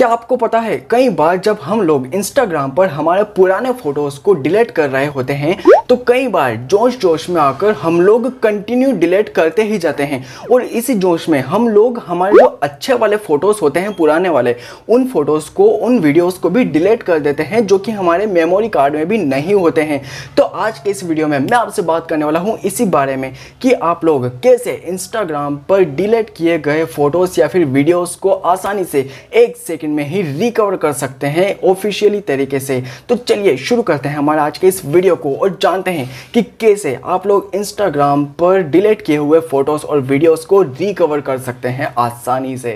क्या आपको पता है कई बार जब हम लोग इंस्टाग्राम पर हमारे पुराने फोटोज को डिलीट कर रहे होते हैं तो कई बार जोश जोश में आकर हम लोग कंटिन्यू डिलीट करते ही जाते हैं और इसी जोश में हम लोग हमारे जो अच्छे वाले फोटोज होते हैं पुराने वाले उन फोटोज को उन वीडियोस को भी डिलीट कर देते हैं जो कि हमारे मेमोरी कार्ड में भी नहीं होते हैं तो आज के इस वीडियो में मैं आपसे बात करने वाला हूँ इसी बारे में कि आप लोग कैसे इंस्टाग्राम पर डिलीट किए गए फोटोज या फिर वीडियोज को आसानी से एक सेकेंड दिन में ही रिकवर कर सकते हैं ऑफिशियली तरीके से तो चलिए शुरू करते हैं हमारा आज के इस वीडियो को और जानते हैं कि कैसे आप लोग इंस्टाग्राम पर डिलीट किए हुए फोटोज़ और वीडियोज़ को रिकवर कर सकते हैं आसानी से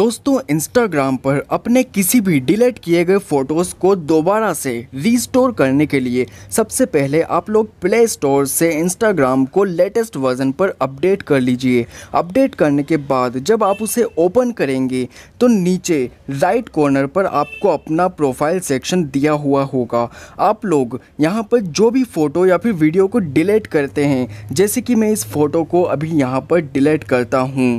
दोस्तों इंस्टाग्राम पर अपने किसी भी डिलीट किए गए फोटोज़ को दोबारा से रिस्टोर करने के लिए सबसे पहले आप लोग प्ले स्टोर से इंस्टाग्राम को लेटेस्ट वर्जन पर अपडेट कर लीजिए अपडेट करने के बाद जब आप उसे ओपन करेंगे तो नीचे राइट कॉर्नर पर आपको अपना प्रोफाइल सेक्शन दिया हुआ होगा आप लोग यहाँ पर जो भी फ़ोटो या फिर वीडियो को डिलीट करते हैं जैसे कि मैं इस फ़ोटो को अभी यहाँ पर डिलीट करता हूँ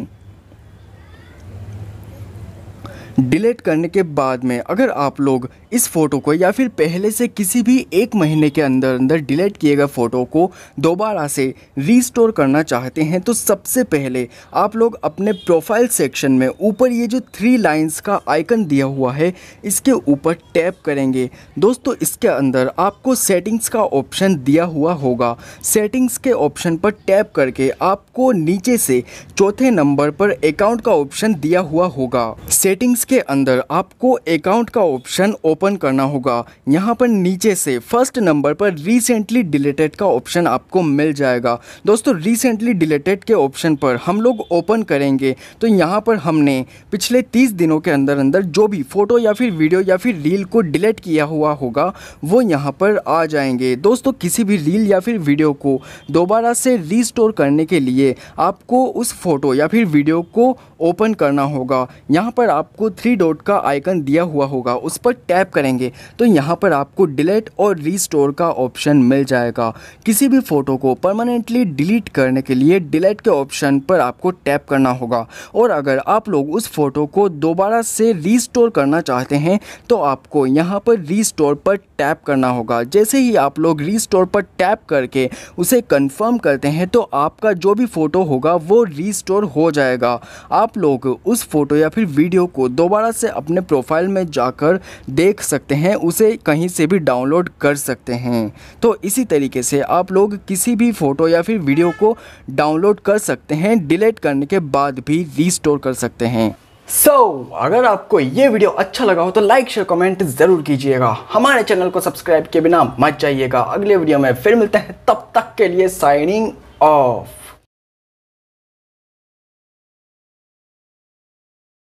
डिलीट करने के बाद में अगर आप लोग इस फ़ोटो को या फिर पहले से किसी भी एक महीने के अंदर अंदर डिलीट किए गए फ़ोटो को दोबारा से रीस्टोर करना चाहते हैं तो सबसे पहले आप लोग अपने प्रोफाइल सेक्शन में ऊपर ये जो थ्री लाइंस का आइकन दिया हुआ है इसके ऊपर टैप करेंगे दोस्तों इसके अंदर आपको सेटिंग्स का ऑप्शन दिया हुआ होगा सेटिंग्स के ऑप्शन पर टैप करके आपको नीचे से चौथे नंबर पर अकाउंट का ऑप्शन दिया हुआ होगा सेटिंग्स इसके अंदर आपको अकाउंट का ऑप्शन ओपन करना होगा यहाँ पर नीचे से फर्स्ट नंबर पर रिसेंटली डिलेटेड का ऑप्शन आपको मिल जाएगा दोस्तों रिसेंटली डिलेटेड के ऑप्शन पर हम लोग ओपन करेंगे तो यहाँ पर हमने पिछले तीस दिनों के अंदर अंदर जो भी फ़ोटो या फिर वीडियो या फिर रील को डिलीट किया हुआ होगा वो यहाँ पर आ जाएंगे दोस्तों किसी भी रील या फिर वीडियो को दोबारा से रिस्टोर करने के लिए आपको उस फ़ोटो या फिर वीडियो को ओपन करना होगा यहाँ पर आपको थ्री डॉट का आइकन दिया हुआ होगा उस पर टैप करेंगे तो यहाँ पर आपको डिलीट और रीस्टोर का ऑप्शन मिल जाएगा किसी भी फ़ोटो को परमानेंटली डिलीट करने के लिए डिलीट के ऑप्शन पर आपको टैप करना होगा और अगर आप लोग उस फ़ोटो को दोबारा से रीस्टोर करना चाहते हैं तो आपको यहाँ पर रीस्टोर पर टैप करना होगा जैसे ही आप लोग रीस्टोर पर टैप करके उसे कन्फर्म करते हैं तो आपका जो भी फ़ोटो होगा वो रीस्टोर हो जाएगा आप लोग उस फ़ोटो या फिर वीडियो को दो दोबारा से अपने प्रोफाइल में जाकर देख सकते हैं उसे कहीं से भी डाउनलोड कर सकते हैं तो इसी तरीके से आप लोग किसी भी फ़ोटो या फिर वीडियो को डाउनलोड कर सकते हैं डिलीट करने के बाद भी रिस्टोर कर सकते हैं सो so, अगर आपको ये वीडियो अच्छा लगा हो तो लाइक शेयर कमेंट जरूर कीजिएगा हमारे चैनल को सब्सक्राइब किए बिना मत जाइएगा अगले वीडियो में फिर मिलते हैं तब तक के लिए साइनिंग ऑफ